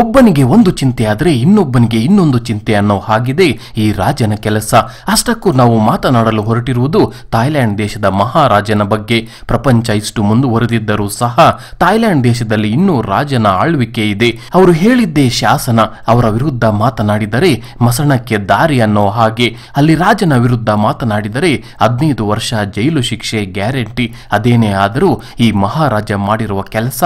ಒಬ್ಬನಿಗೆ ಒಂದು ಚಿಂತೆ ಆದರೆ ಇನ್ನೊಬ್ಬನಿಗೆ ಇನ್ನೊಂದು ಚಿಂತೆ ಅನ್ನೋ ಹಾಗಿದೆ ಈ ರಾಜನ ಕೆಲಸ ಅಷ್ಟಕ್ಕೂ ನಾವು ಮಾತನಾಡಲು ಹೊರಟಿರುವುದು ಥಾಯ್ಲ್ಯಾಂಡ್ ದೇಶದ ಮಹಾರಾಜನ ಬಗ್ಗೆ ಪ್ರಪಂಚ ಇಷ್ಟು ಮುಂದುವರೆದಿದ್ದರೂ ಸಹ ಥಾಯ್ಲ್ಯಾಂಡ್ ದೇಶದಲ್ಲಿ ಇನ್ನೂ ರಾಜನ ಆಳ್ವಿಕೆ ಇದೆ ಅವರು ಹೇಳಿದ್ದೇ ಶಾಸನ ಅವರ ವಿರುದ್ಧ ಮಾತನಾಡಿದರೆ ಮಸಣಕ್ಕೆ ದಾರಿ ಅನ್ನೋ ಹಾಗೆ ಅಲ್ಲಿ ರಾಜನ ವಿರುದ್ಧ ಮಾತನಾಡಿದರೆ ಹದಿನೈದು ವರ್ಷ ಜೈಲು ಶಿಕ್ಷೆ ಗ್ಯಾರಂಟಿ ಅದೇನೇ ಆದರೂ ಈ ಮಹಾರಾಜ ಮಾಡಿರುವ ಕೆಲಸ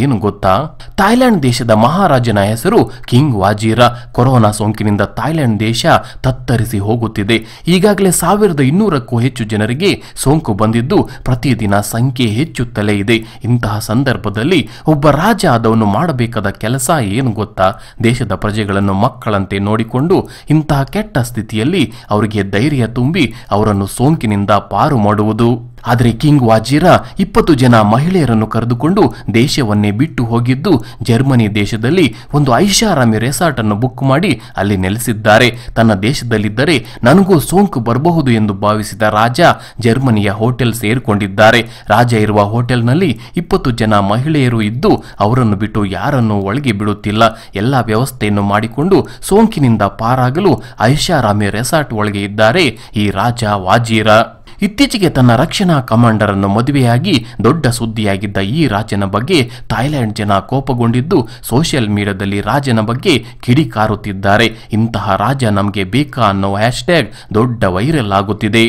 ಏನು ಗೊತ್ತಾ ಥಾಯ್ಲೆಂಡ್ ದೇಶದ ಮಹಾರಾಜ ರಾಜನ ಹೆಸರು ಕಿಂಗ್ ವಾಜೀರ ಕೊರೋನಾ ಸೋಂಕಿನಿಂದ ಥಾಯ್ಲೆಂಡ್ ದೇಶ ತತ್ತರಿಸಿ ಹೋಗುತ್ತಿದೆ ಈಗಾಗಲೇ ಸಾವಿರದ ಇನ್ನೂರಕ್ಕೂ ಹೆಚ್ಚು ಜನರಿಗೆ ಸೋಂಕು ಬಂದಿದ್ದು ಪ್ರತಿದಿನ ಸಂಖ್ಯೆ ಹೆಚ್ಚುತ್ತಲೇ ಇದೆ ಇಂತಹ ಸಂದರ್ಭದಲ್ಲಿ ಒಬ್ಬ ರಾಜ ಅದವನ್ನು ಮಾಡಬೇಕಾದ ಕೆಲಸ ಏನು ಗೊತ್ತಾ ದೇಶದ ಪ್ರಜೆಗಳನ್ನು ಮಕ್ಕಳಂತೆ ನೋಡಿಕೊಂಡು ಇಂತಹ ಕೆಟ್ಟ ಸ್ಥಿತಿಯಲ್ಲಿ ಅವರಿಗೆ ಧೈರ್ಯ ತುಂಬಿ ಅವರನ್ನು ಸೋಂಕಿನಿಂದ ಪಾರು ಮಾಡುವುದು ಆದರೆ ಕಿಂಗ್ ವಾಜೀರಾ ಇಪ್ಪತ್ತು ಜನ ಮಹಿಳೆಯರನ್ನು ಕರೆದುಕೊಂಡು ದೇಶವನ್ನೇ ಬಿಟ್ಟು ಹೋಗಿದ್ದು ಜರ್ಮನಿ ದೇಶದಲ್ಲಿ ಒಂದು ಐಷಾರಾಮಿ ರೆಸಾರ್ಟ್ ಅನ್ನು ಬುಕ್ ಮಾಡಿ ಅಲ್ಲಿ ನೆಲೆಸಿದ್ದಾರೆ ತನ್ನ ದೇಶದಲ್ಲಿದ್ದರೆ ನನಗೂ ಸೋಂಕು ಬರಬಹುದು ಎಂದು ಭಾವಿಸಿದ ರಾಜ ಜರ್ಮನಿಯ ಹೋಟೆಲ್ ಸೇರಿಕೊಂಡಿದ್ದಾರೆ ರಾಜ ಇರುವ ಹೋಟೆಲ್ನಲ್ಲಿ ಇಪ್ಪತ್ತು ಜನ ಮಹಿಳೆಯರು ಇದ್ದು ಅವರನ್ನು ಬಿಟ್ಟು ಯಾರನ್ನು ಒಳಗೆ ಬಿಡುತ್ತಿಲ್ಲ ಎಲ್ಲ ವ್ಯವಸ್ಥೆಯನ್ನು ಮಾಡಿಕೊಂಡು ಸೋಂಕಿನಿಂದ ಪಾರಾಗಲು ಐಷಾರಾಮಿ ರೆಸಾರ್ಟ್ ಒಳಗೆ ಇದ್ದಾರೆ ಈ ರಾಜ ವಾಜೀರಾ ಇತ್ತೀಚೆಗೆ ತನ್ನ ರಕ್ಷಣಾ ಕಮಾಂಡರ್ ಅನ್ನು ಮದುವೆಯಾಗಿ ದೊಡ್ಡ ಸುದ್ದಿಯಾಗಿದ್ದ ಈ ರಾಜನ ಬಗ್ಗೆ ಥಾಯ್ಲೆಂಡ್ ಜನ ಕೋಪಗೊಂಡಿದ್ದು ಸೋಷಿಯಲ್ ಮೀಡಿಯಾದಲ್ಲಿ ರಾಜನ ಬಗ್ಗೆ ಕಿಡಿಕಾರುತ್ತಿದ್ದಾರೆ ಇಂತಹ ರಾಜ ನಮಗೆ ಬೇಕಾ ಅನ್ನೋ ಹ್ಯಾಶ್ಟ್ಯಾಗ್ ದೊಡ್ಡ ವೈರಲ್ ಆಗುತ್ತಿದೆ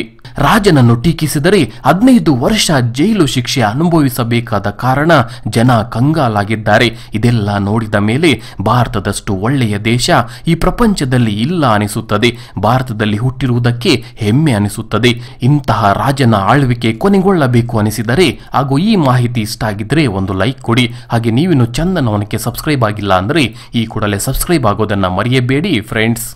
ರಾಜನನ್ನು ಟೀಕಿಸಿದರೆ ಹದಿನೈದು ವರ್ಷ ಜೈಲು ಶಿಕ್ಷೆ ಅನುಭವಿಸಬೇಕಾದ ಕಾರಣ ಜನ ಕಂಗಾಲಾಗಿದ್ದಾರೆ ಇದೆಲ್ಲ ನೋಡಿದ ಮೇಲೆ ಭಾರತದಷ್ಟು ಒಳ್ಳೆಯ ದೇಶ ಈ ಪ್ರಪಂಚದಲ್ಲಿ ಇಲ್ಲ ಅನಿಸುತ್ತದೆ ಭಾರತದಲ್ಲಿ ಹುಟ್ಟಿರುವುದಕ್ಕೆ ಹೆಮ್ಮೆ ಅನಿಸುತ್ತದೆ ಇಂತಹ ರಾಜನ ಆಳ್ವಿಕೆ ಕೊನೆಗೊಳ್ಳಬೇಕು ಅನಿಸಿದರೆ ಹಾಗೂ ಈ ಮಾಹಿತಿ ಇಷ್ಟ ಆಗಿದ್ರೆ ಒಂದು ಲೈಕ್ ಕೊಡಿ ಹಾಗೆ ನೀವಿನ್ನು ಚಂದನವನಕ್ಕೆ ಸಬ್ಸ್ಕ್ರೈಬ್ ಆಗಿಲ್ಲ ಅಂದರೆ ಈ ಕೂಡಲೇ ಸಬ್ಸ್ಕ್ರೈಬ್ ಆಗೋದನ್ನು ಮರೆಯಬೇಡಿ ಫ್ರೆಂಡ್ಸ್